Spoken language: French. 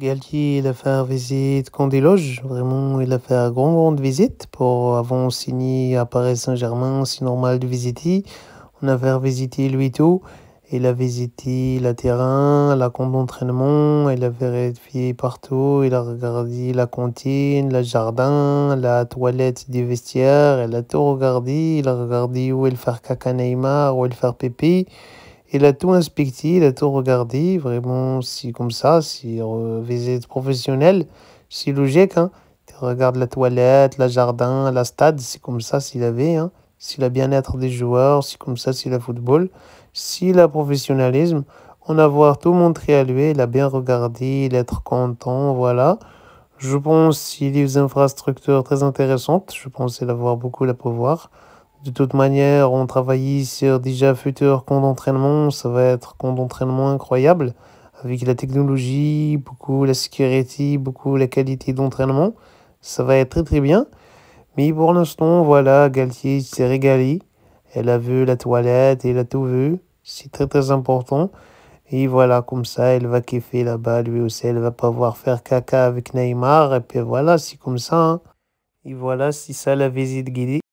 Galtier, il a fait visite quand loge, vraiment, il a fait une grande, grande visite pour avant signer à Paris Saint-Germain, c'est normal de visiter. On a fait visiter lui tout. Il a visité le terrain, la compte d'entraînement, il a vérifié partout, il a regardé la cantine, le jardin, la toilette du vestiaire, il a tout regardé, il a regardé où il faire caca Neymar, où il faire pipi. Il a tout inspecté, il a tout regardé, vraiment, si comme ça, si visé euh, visite professionnelle, c'est logique. Hein. Tu regardes la toilette, le jardin, la stade, c'est comme ça s'il avait. Hein. Si le bien-être des joueurs, si comme ça si le football, si le professionnalisme. en avoir tout montré à lui, il a bien regardé, il a content, voilà. Je pense qu'il y a des infrastructures très intéressantes, je pense qu'il beaucoup à pouvoir. De toute manière, on travaille sur déjà futur compte d'entraînement. Ça va être compte d'entraînement incroyable avec la technologie, beaucoup la sécurité, beaucoup la qualité d'entraînement. Ça va être très très bien. Mais pour l'instant, voilà, Galtier s'est régalé. Elle a vu la toilette, elle a tout vu. C'est très très important. Et voilà, comme ça, elle va kiffer là-bas. Lui aussi, elle va pouvoir faire caca avec Neymar. Et puis voilà, c'est comme ça. Hein. Et voilà, c'est ça la visite guidée.